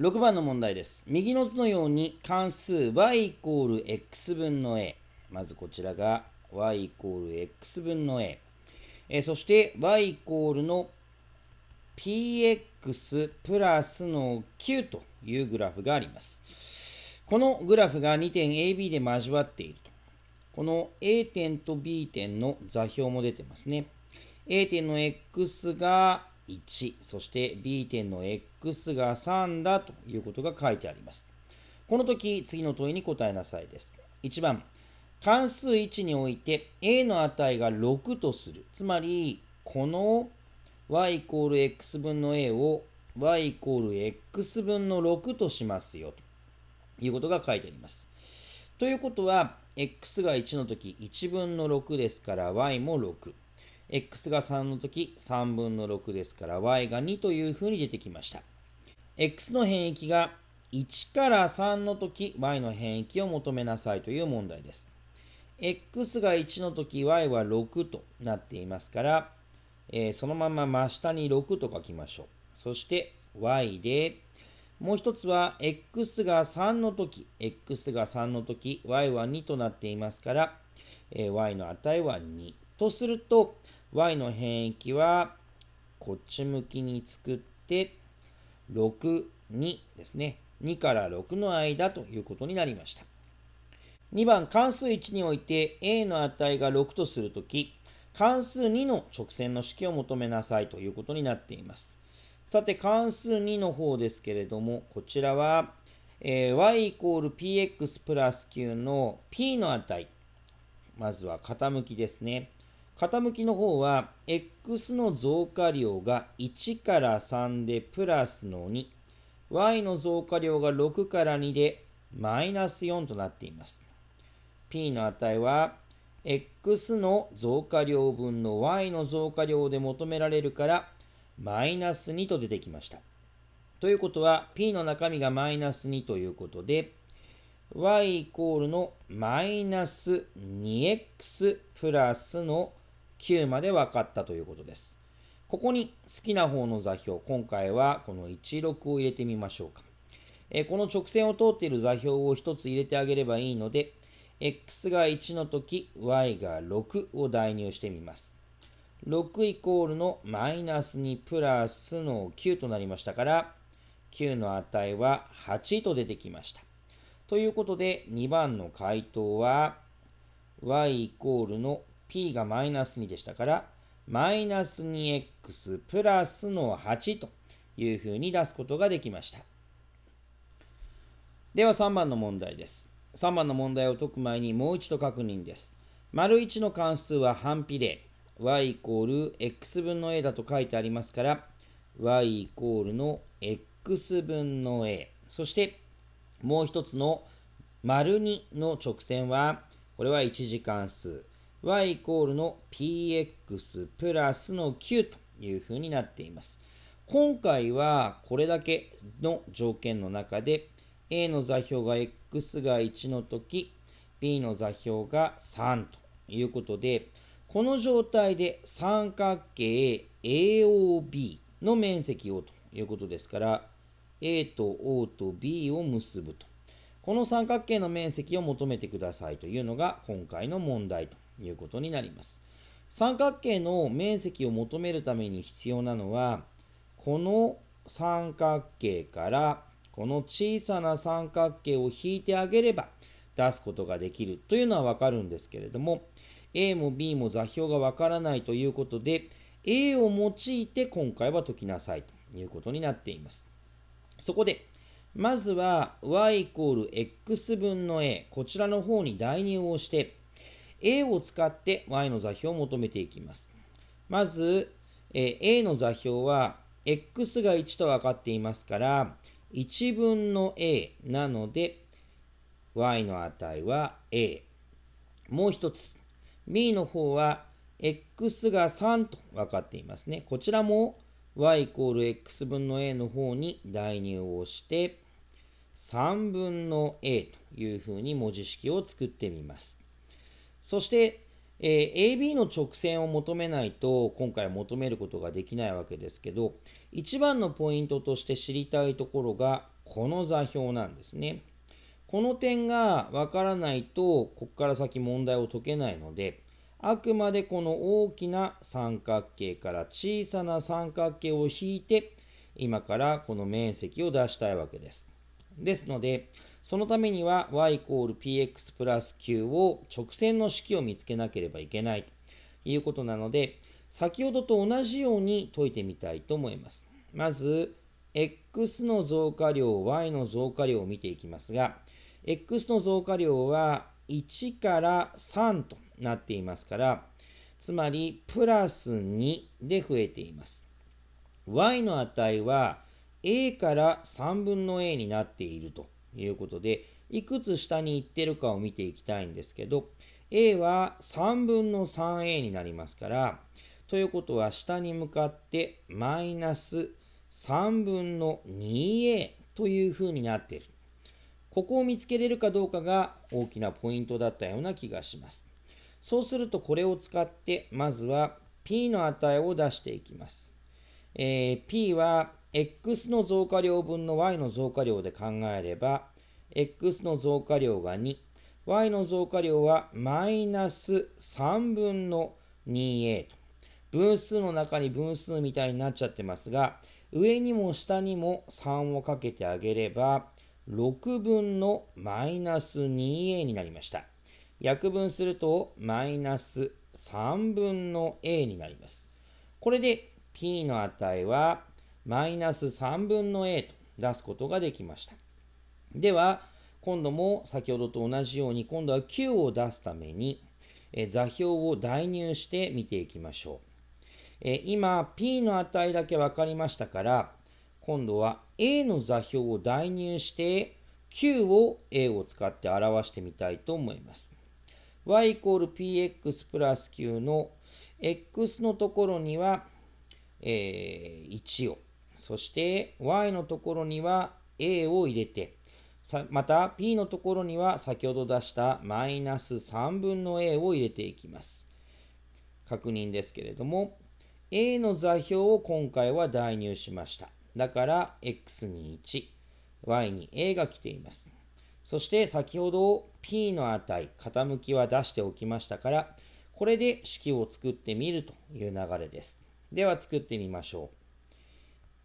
6番の問題です。右の図のように関数 y イコール x 分の a。まずこちらが y イコール x 分の a。えそして y イコールの px プラスの q というグラフがあります。このグラフが2点 AB で交わっていると。この A 点と B 点の座標も出てますね。A 点の x が1そして B 点の x が3だということが書いてありますこの時次の問いに答えなさいです1番関数1において a の値が6とするつまりこの y イコール x 分の a を y イコール x 分の6としますよということが書いてありますということは x が1の時1分の6ですから y も6 x が3の時3分の6ですから y が2というふうに出てきました。x の変域が1から3の時 y の変域を求めなさいという問題です。x が1の時 y は6となっていますから、えー、そのまま真下に6と書きましょう。そして y で、もう一つは x が3の時、x が3の時 y は2となっていますから、えー、y の値は2。とすると、y の変域はこっち向きに作って62ですね2から6の間ということになりました2番関数1において a の値が6とするとき関数2の直線の式を求めなさいということになっていますさて関数2の方ですけれどもこちらは、えー、y イコール px プラス9の p の値まずは傾きですね傾きの方は x の増加量が1から3でプラスの 2y の増加量が6から2でマイナス4となっています p の値は x の増加量分の y の増加量で求められるからマイナス2と出てきましたということは p の中身がマイナス2ということで y イコールのマイナス 2x プラスの9まで分かったということです。ここに好きな方の座標、今回はこの16を入れてみましょうか。えこの直線を通っている座標を1つ入れてあげればいいので、x が1の時、y が6を代入してみます。6イコールのマイナス2プラスの9となりましたから、9の値は8と出てきました。ということで、2番の回答は、y イコールの p がマイナス2でしたから、マイナス 2x プラスの8というふうに出すことができました。では3番の問題です。3番の問題を解く前にもう一度確認です。丸1の関数は反比例。y イコール x 分の a だと書いてありますから、y イコールの x 分の a。そしてもう一つの丸2の直線は、これは1次関数。y イコールの px プラスの q というふうになっています。今回はこれだけの条件の中で a の座標が x が1の時 b の座標が3ということでこの状態で三角形 AOB の面積をということですから A と O と B を結ぶとこの三角形の面積を求めてくださいというのが今回の問題ということになります。三角形の面積を求めるために必要なのはこの三角形からこの小さな三角形を引いてあげれば出すことができるというのはわかるんですけれども A も B も座標がわからないということで A を用いて今回は解きなさいということになっています。そこでまずは y イコール x 分の a こちらの方に代入をして A を使って y の座標を求めていきます。まず、え A の座標は x が1と分かっていますから1分の A なので y の値は A。もう一つ B の方は x が3と分かっていますね。こちらも y イコール x 分の A の方に代入をして3分の A というふうに文字式を作ってみます。そして、えー、AB の直線を求めないと今回求めることができないわけですけど一番のポイントとして知りたいところがこの座標なんですね。この点がわからないとここから先問題を解けないのであくまでこの大きな三角形から小さな三角形を引いて今からこの面積を出したいわけです。ですのでそのためには y イコール px プラス q を直線の式を見つけなければいけないということなので、先ほどと同じように解いてみたいと思います。まず、x の増加量、y の増加量を見ていきますが、x の増加量は1から3となっていますから、つまりプラス2で増えています。y の値は a から3分の a になっているということで、いくつ下に行ってるかを見ていきたいんですけど、A は3分の 3A になりますから、ということは下に向かってマイナス3分の 2A というふうになっている。ここを見つけれるかどうかが大きなポイントだったような気がします。そうするとこれを使ってまずは P の値を出していきます。えー、P は x の増加量分の y の増加量で考えれば x の増加量が 2y の増加量はマイナス3分の 2a と分数の中に分数みたいになっちゃってますが上にも下にも3をかけてあげれば6分のマイナス 2a になりました約分するとマイナス3分の a になりますこれで p の値はマイナス3分の a と出すことができました。では、今度も先ほどと同じように、今度は q を出すために、え座標を代入して見ていきましょう。え今、p の値だけ分かりましたから、今度は a の座標を代入して、q を a を使って表してみたいと思います。y イコール px プラス q の x のところには、え1をそして y のところには a を入れて、また p のところには先ほど出したマイナス3分の a を入れていきます。確認ですけれども、a の座標を今回は代入しました。だから x に1、y に a が来ています。そして先ほど p の値、傾きは出しておきましたから、これで式を作ってみるという流れです。では作ってみましょう。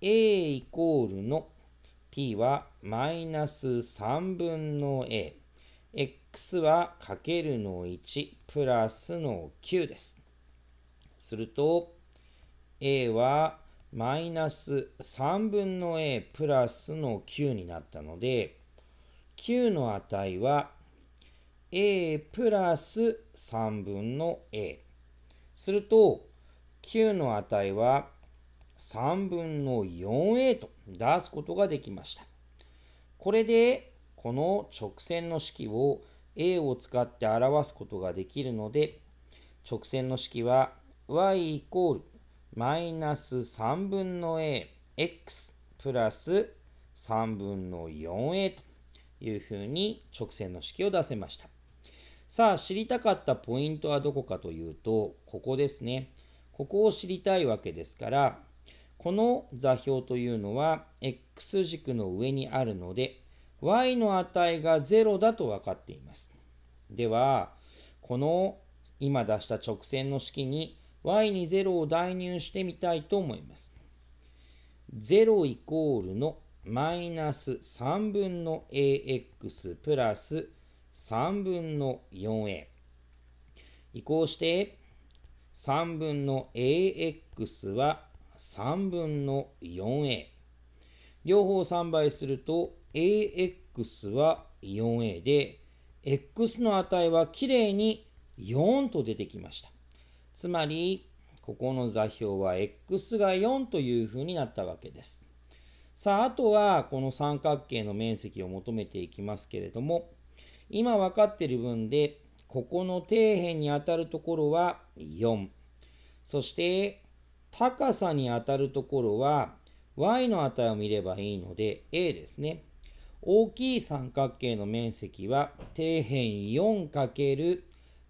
a イコールの p はマイナス3分の a。x はかけるの1プラスの9です。すると a はマイナス3分の a プラスの9になったので9の値は a プラス3分の a すると9の値は3分の 4a と出すことができました。これでこの直線の式を a を使って表すことができるので直線の式は y イコールマイナス3分の ax プラス3分の 4a というふうに直線の式を出せました。さあ知りたかったポイントはどこかというとここですね。ここを知りたいわけですからこの座標というのは x 軸の上にあるので y の値が0だと分かっています。では、この今出した直線の式に y に0を代入してみたいと思います。0イコールのマイナス3分の ax プラス3分の 4a 移行して3分の ax は3分の 4a。両方3倍すると ax は 4a で、x の値はきれいに4と出てきました。つまり、ここの座標は x が4というふうになったわけです。さあ、あとはこの三角形の面積を求めていきますけれども、今分かっている分で、ここの底辺にあたるところは4。そして、高さに当たるところは y の値を見ればいいので a ですね。大きい三角形の面積は底辺 4×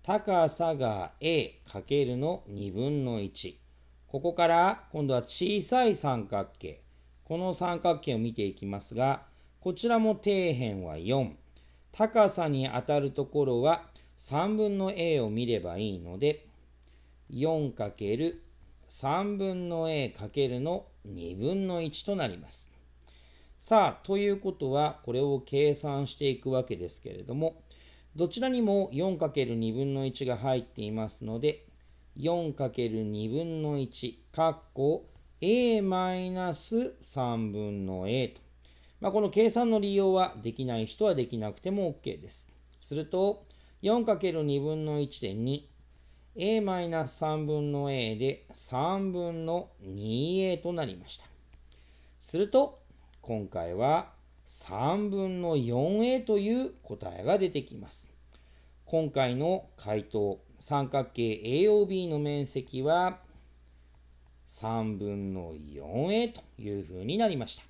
高さが a× の2分の1。ここから今度は小さい三角形。この三角形を見ていきますが、こちらも底辺は4。高さに当たるところは3分の a を見ればいいので、4× 3分の a かけるの2分の1となります。さあ、ということは、これを計算していくわけですけれども、どちらにも 4×2 分の1が入っていますので、4×2 分の1、かっこ a マイナス3分の a と。まあ、この計算の利用はできない人はできなくても OK です。すると、4×2 分の1で2、a-3 マイナス分の a で3分の 2a となりました。すると、今回は3分の 4a という答えが出てきます。今回の回答、三角形 AOB の面積は3分の 4a というふうになりました。